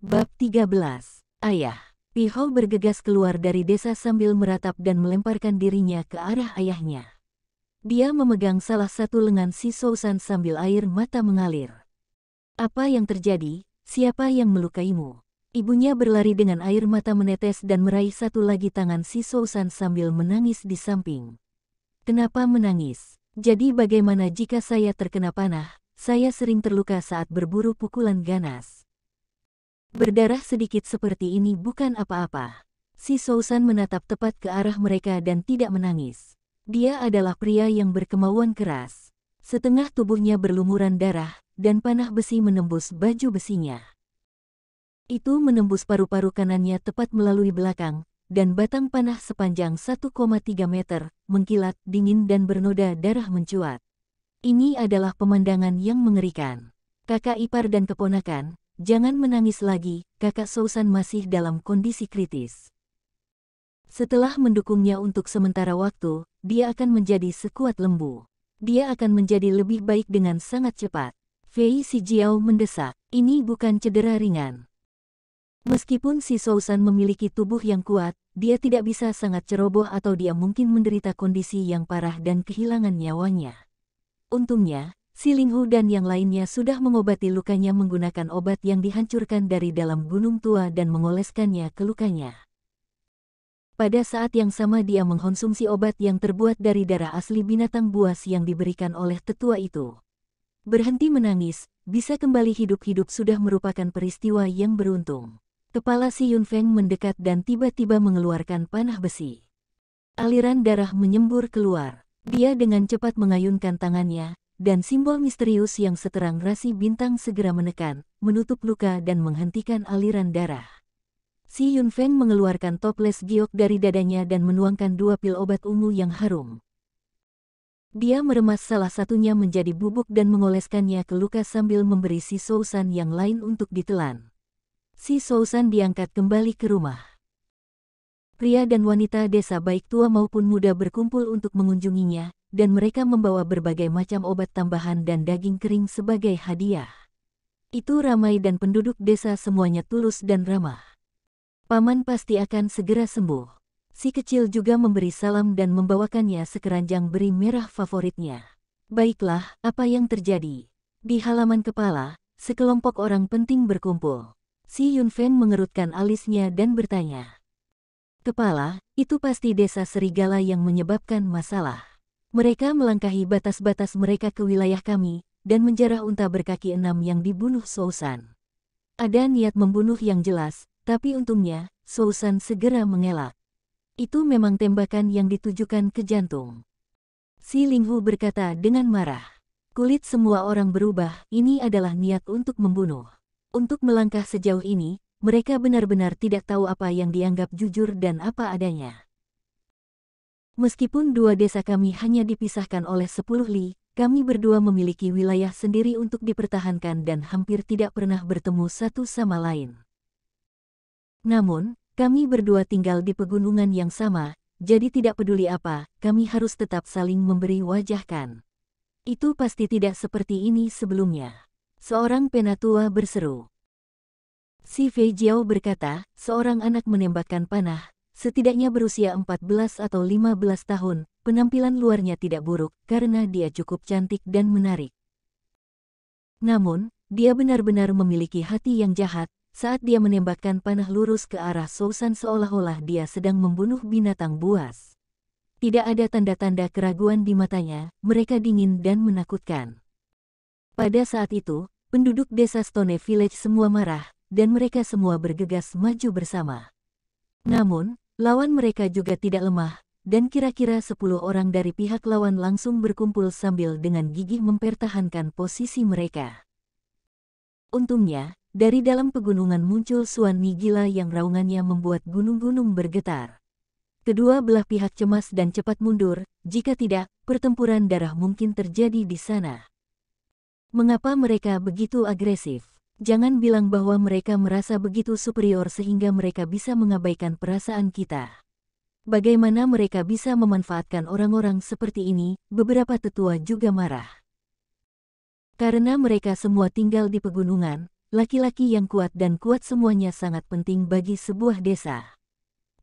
Bab 13. Ayah. Pihau bergegas keluar dari desa sambil meratap dan melemparkan dirinya ke arah ayahnya. Dia memegang salah satu lengan si Sousan sambil air mata mengalir. Apa yang terjadi? Siapa yang melukaimu? Ibunya berlari dengan air mata menetes dan meraih satu lagi tangan si Sousan sambil menangis di samping. Kenapa menangis? Jadi bagaimana jika saya terkena panah? Saya sering terluka saat berburu pukulan ganas. Berdarah sedikit seperti ini bukan apa-apa. Si Sousan menatap tepat ke arah mereka dan tidak menangis. Dia adalah pria yang berkemauan keras. Setengah tubuhnya berlumuran darah, dan panah besi menembus baju besinya. Itu menembus paru-paru kanannya tepat melalui belakang, dan batang panah sepanjang 1,3 meter, mengkilat, dingin dan bernoda darah mencuat. Ini adalah pemandangan yang mengerikan. Kakak ipar dan keponakan, Jangan menangis lagi, kakak Sousan masih dalam kondisi kritis. Setelah mendukungnya untuk sementara waktu, dia akan menjadi sekuat lembu. Dia akan menjadi lebih baik dengan sangat cepat. Fei Jiao mendesak, ini bukan cedera ringan. Meskipun si Sousan memiliki tubuh yang kuat, dia tidak bisa sangat ceroboh atau dia mungkin menderita kondisi yang parah dan kehilangan nyawanya. Untungnya, Si Silinghu dan yang lainnya sudah mengobati lukanya menggunakan obat yang dihancurkan dari dalam gunung tua dan mengoleskannya ke lukanya. Pada saat yang sama dia mengkonsumsi obat yang terbuat dari darah asli binatang buas yang diberikan oleh tetua itu. Berhenti menangis, bisa kembali hidup-hidup sudah merupakan peristiwa yang beruntung. Kepala si Yun Feng mendekat dan tiba-tiba mengeluarkan panah besi. Aliran darah menyembur keluar. Dia dengan cepat mengayunkan tangannya, dan simbol misterius yang seterang rasi bintang segera menekan, menutup luka dan menghentikan aliran darah. Si Yun Feng mengeluarkan toples giok dari dadanya dan menuangkan dua pil obat ungu yang harum. Dia meremas salah satunya menjadi bubuk dan mengoleskannya ke luka sambil memberi si Sousan yang lain untuk ditelan. Si Sousan diangkat kembali ke rumah. Pria dan wanita desa baik tua maupun muda berkumpul untuk mengunjunginya, dan mereka membawa berbagai macam obat tambahan dan daging kering sebagai hadiah. Itu ramai dan penduduk desa semuanya tulus dan ramah. Paman pasti akan segera sembuh. Si kecil juga memberi salam dan membawakannya sekeranjang beri merah favoritnya. Baiklah, apa yang terjadi? Di halaman kepala, sekelompok orang penting berkumpul. Si Yunfen mengerutkan alisnya dan bertanya. Kepala, itu pasti desa serigala yang menyebabkan masalah. Mereka melangkahi batas-batas mereka ke wilayah kami, dan menjarah unta berkaki enam yang dibunuh Sousan. Ada niat membunuh yang jelas, tapi untungnya, Sousan segera mengelak. Itu memang tembakan yang ditujukan ke jantung. Si Linghu berkata dengan marah. Kulit semua orang berubah, ini adalah niat untuk membunuh. Untuk melangkah sejauh ini, mereka benar-benar tidak tahu apa yang dianggap jujur dan apa adanya. Meskipun dua desa kami hanya dipisahkan oleh sepuluh li, kami berdua memiliki wilayah sendiri untuk dipertahankan dan hampir tidak pernah bertemu satu sama lain. Namun, kami berdua tinggal di pegunungan yang sama, jadi tidak peduli apa, kami harus tetap saling memberi wajahkan. Itu pasti tidak seperti ini sebelumnya. Seorang penatua berseru. Si Fei Jiao berkata, seorang anak menembakkan panah, setidaknya berusia 14 atau 15 tahun, penampilan luarnya tidak buruk karena dia cukup cantik dan menarik. Namun, dia benar-benar memiliki hati yang jahat, saat dia menembakkan panah lurus ke arah Sousan seolah-olah dia sedang membunuh binatang buas. Tidak ada tanda-tanda keraguan di matanya, mereka dingin dan menakutkan. Pada saat itu, penduduk desa Stone Village semua marah, dan mereka semua bergegas maju bersama. Namun, lawan mereka juga tidak lemah, dan kira-kira 10 orang dari pihak lawan langsung berkumpul sambil dengan gigih mempertahankan posisi mereka. Untungnya, dari dalam pegunungan muncul Suan Nigila yang raungannya membuat gunung-gunung bergetar. Kedua belah pihak cemas dan cepat mundur, jika tidak, pertempuran darah mungkin terjadi di sana. Mengapa mereka begitu agresif? Jangan bilang bahwa mereka merasa begitu superior sehingga mereka bisa mengabaikan perasaan kita. Bagaimana mereka bisa memanfaatkan orang-orang seperti ini, beberapa tetua juga marah. Karena mereka semua tinggal di pegunungan, laki-laki yang kuat dan kuat semuanya sangat penting bagi sebuah desa.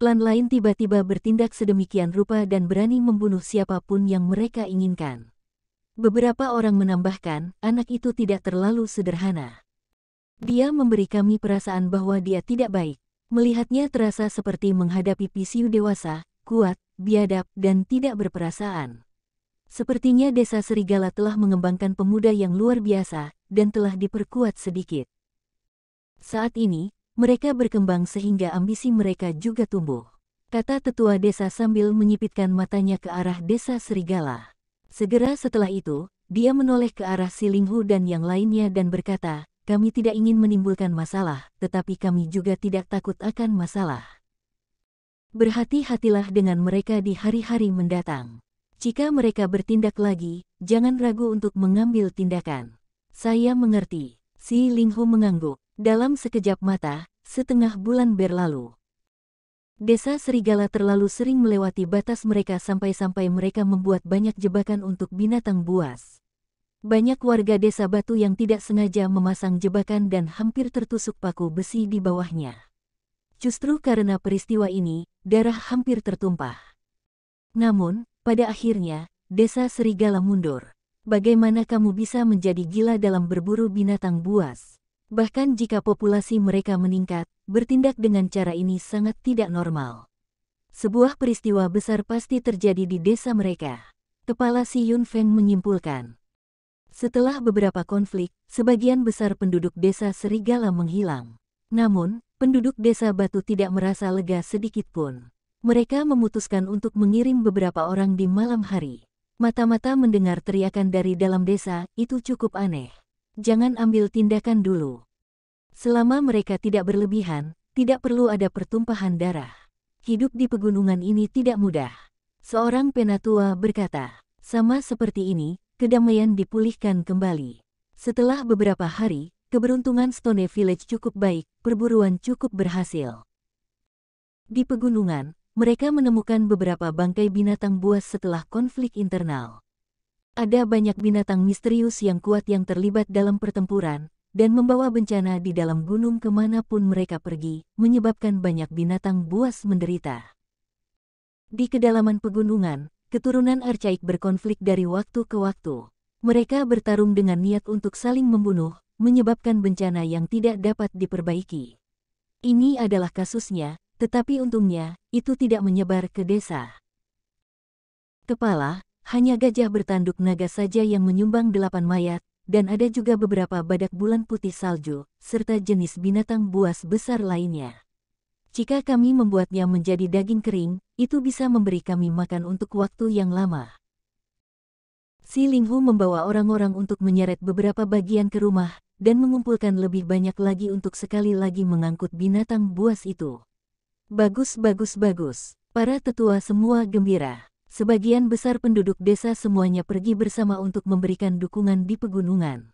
Klan lain tiba-tiba bertindak sedemikian rupa dan berani membunuh siapapun yang mereka inginkan. Beberapa orang menambahkan, anak itu tidak terlalu sederhana. Dia memberi kami perasaan bahwa dia tidak baik. Melihatnya terasa seperti menghadapi pisiu dewasa, kuat, biadab, dan tidak berperasaan. Sepertinya desa Serigala telah mengembangkan pemuda yang luar biasa, dan telah diperkuat sedikit. Saat ini, mereka berkembang sehingga ambisi mereka juga tumbuh. Kata tetua desa sambil menyipitkan matanya ke arah desa Serigala. Segera setelah itu, dia menoleh ke arah Silinghu dan yang lainnya dan berkata, kami tidak ingin menimbulkan masalah, tetapi kami juga tidak takut akan masalah. Berhati-hatilah dengan mereka di hari-hari mendatang. Jika mereka bertindak lagi, jangan ragu untuk mengambil tindakan. Saya mengerti. Si Linghu mengangguk. Dalam sekejap mata, setengah bulan berlalu. Desa serigala terlalu sering melewati batas mereka sampai-sampai mereka membuat banyak jebakan untuk binatang buas. Banyak warga desa Batu yang tidak sengaja memasang jebakan dan hampir tertusuk paku besi di bawahnya. Justru karena peristiwa ini, darah hampir tertumpah. Namun, pada akhirnya, desa Serigala mundur. Bagaimana kamu bisa menjadi gila dalam berburu binatang buas? Bahkan jika populasi mereka meningkat, bertindak dengan cara ini sangat tidak normal. Sebuah peristiwa besar pasti terjadi di desa mereka. Kepala Si Yun Feng menyimpulkan. Setelah beberapa konflik, sebagian besar penduduk desa Serigala menghilang. Namun, penduduk desa Batu tidak merasa lega sedikit pun. Mereka memutuskan untuk mengirim beberapa orang di malam hari. Mata-mata mendengar teriakan dari dalam desa, itu cukup aneh. Jangan ambil tindakan dulu. Selama mereka tidak berlebihan, tidak perlu ada pertumpahan darah. Hidup di pegunungan ini tidak mudah. Seorang penatua berkata, sama seperti ini, kedamaian dipulihkan kembali. Setelah beberapa hari, keberuntungan Stone Village cukup baik, perburuan cukup berhasil. Di pegunungan, mereka menemukan beberapa bangkai binatang buas setelah konflik internal. Ada banyak binatang misterius yang kuat yang terlibat dalam pertempuran, dan membawa bencana di dalam gunung kemanapun mereka pergi, menyebabkan banyak binatang buas menderita. Di kedalaman pegunungan, keturunan Arcaik berkonflik dari waktu ke waktu. Mereka bertarung dengan niat untuk saling membunuh, menyebabkan bencana yang tidak dapat diperbaiki. Ini adalah kasusnya, tetapi untungnya, itu tidak menyebar ke desa. Kepala, hanya gajah bertanduk naga saja yang menyumbang delapan mayat, dan ada juga beberapa badak bulan putih salju, serta jenis binatang buas besar lainnya. Jika kami membuatnya menjadi daging kering, itu bisa memberi kami makan untuk waktu yang lama. Si Linghu membawa orang-orang untuk menyeret beberapa bagian ke rumah, dan mengumpulkan lebih banyak lagi untuk sekali lagi mengangkut binatang buas itu. Bagus bagus bagus, para tetua semua gembira. Sebagian besar penduduk desa semuanya pergi bersama untuk memberikan dukungan di pegunungan.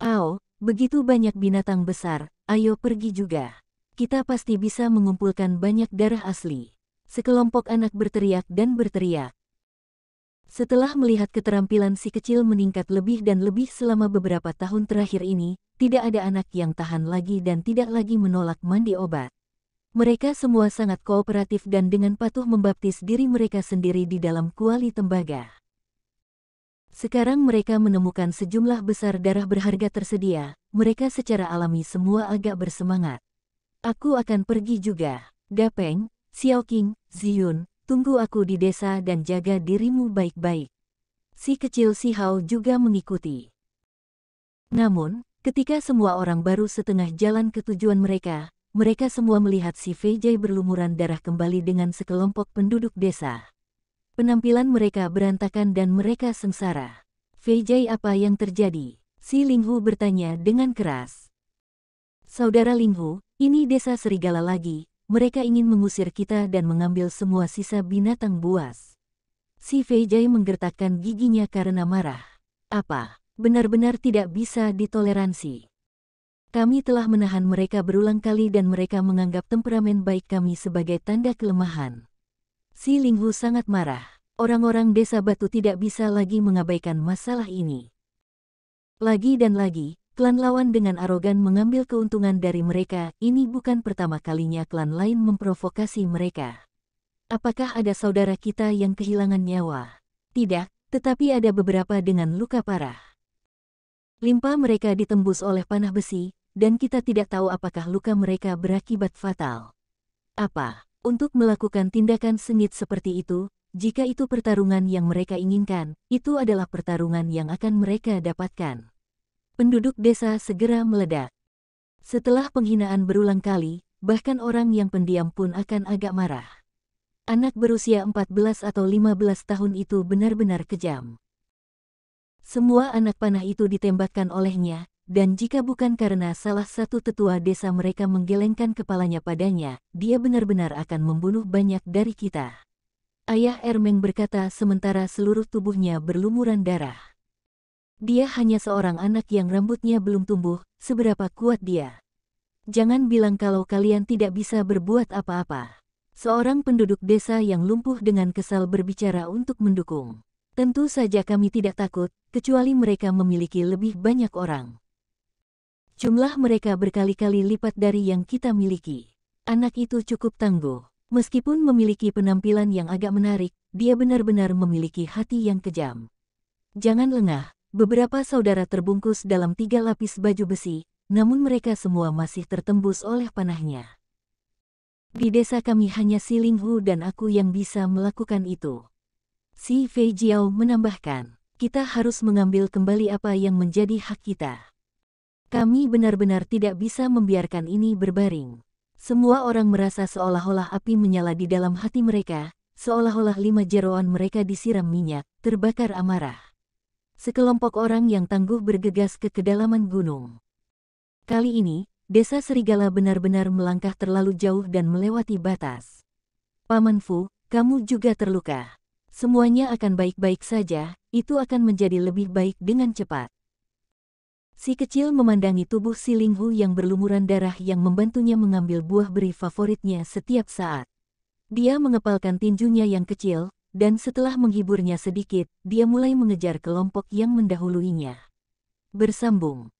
Ao, begitu banyak binatang besar, ayo pergi juga kita pasti bisa mengumpulkan banyak darah asli. Sekelompok anak berteriak dan berteriak. Setelah melihat keterampilan si kecil meningkat lebih dan lebih selama beberapa tahun terakhir ini, tidak ada anak yang tahan lagi dan tidak lagi menolak mandi obat. Mereka semua sangat kooperatif dan dengan patuh membaptis diri mereka sendiri di dalam kuali tembaga. Sekarang mereka menemukan sejumlah besar darah berharga tersedia, mereka secara alami semua agak bersemangat. Aku akan pergi juga. Gapeng, Xiaoqing, Ziyun, tunggu aku di desa dan jaga dirimu baik-baik. Si kecil Si Hao juga mengikuti. Namun, ketika semua orang baru setengah jalan ke tujuan mereka, mereka semua melihat si Feijai berlumuran darah kembali dengan sekelompok penduduk desa. Penampilan mereka berantakan dan mereka sengsara. Feijai apa yang terjadi? Si Linghu bertanya dengan keras. Saudara Linghu, ini desa serigala lagi, mereka ingin mengusir kita dan mengambil semua sisa binatang buas. Si Feijai menggertakkan giginya karena marah. Apa, benar-benar tidak bisa ditoleransi. Kami telah menahan mereka berulang kali dan mereka menganggap temperamen baik kami sebagai tanda kelemahan. Si Linghu sangat marah. Orang-orang desa batu tidak bisa lagi mengabaikan masalah ini. Lagi dan lagi, klan lawan dengan arogan mengambil keuntungan dari mereka, ini bukan pertama kalinya klan lain memprovokasi mereka. Apakah ada saudara kita yang kehilangan nyawa? Tidak, tetapi ada beberapa dengan luka parah. Limpa mereka ditembus oleh panah besi, dan kita tidak tahu apakah luka mereka berakibat fatal. Apa? Untuk melakukan tindakan sengit seperti itu, jika itu pertarungan yang mereka inginkan, itu adalah pertarungan yang akan mereka dapatkan penduduk desa segera meledak. Setelah penghinaan berulang kali, bahkan orang yang pendiam pun akan agak marah. Anak berusia 14 atau 15 tahun itu benar-benar kejam. Semua anak panah itu ditembakkan olehnya, dan jika bukan karena salah satu tetua desa mereka menggelengkan kepalanya padanya, dia benar-benar akan membunuh banyak dari kita. Ayah Ermeng berkata sementara seluruh tubuhnya berlumuran darah. Dia hanya seorang anak yang rambutnya belum tumbuh, seberapa kuat dia. Jangan bilang kalau kalian tidak bisa berbuat apa-apa. Seorang penduduk desa yang lumpuh dengan kesal berbicara untuk mendukung. Tentu saja kami tidak takut, kecuali mereka memiliki lebih banyak orang. Jumlah mereka berkali-kali lipat dari yang kita miliki. Anak itu cukup tangguh. Meskipun memiliki penampilan yang agak menarik, dia benar-benar memiliki hati yang kejam. Jangan lengah, Beberapa saudara terbungkus dalam tiga lapis baju besi, namun mereka semua masih tertembus oleh panahnya. Di desa kami hanya si Linghu dan aku yang bisa melakukan itu. Si Fei Jiao menambahkan, kita harus mengambil kembali apa yang menjadi hak kita. Kami benar-benar tidak bisa membiarkan ini berbaring. Semua orang merasa seolah-olah api menyala di dalam hati mereka, seolah-olah lima jeroan mereka disiram minyak, terbakar amarah sekelompok orang yang tangguh bergegas ke kedalaman gunung. Kali ini, desa Serigala benar-benar melangkah terlalu jauh dan melewati batas. Paman Fu, kamu juga terluka. Semuanya akan baik-baik saja, itu akan menjadi lebih baik dengan cepat. Si kecil memandangi tubuh si Linghu yang berlumuran darah yang membantunya mengambil buah beri favoritnya setiap saat. Dia mengepalkan tinjunya yang kecil, dan setelah menghiburnya sedikit, dia mulai mengejar kelompok yang mendahuluinya. Bersambung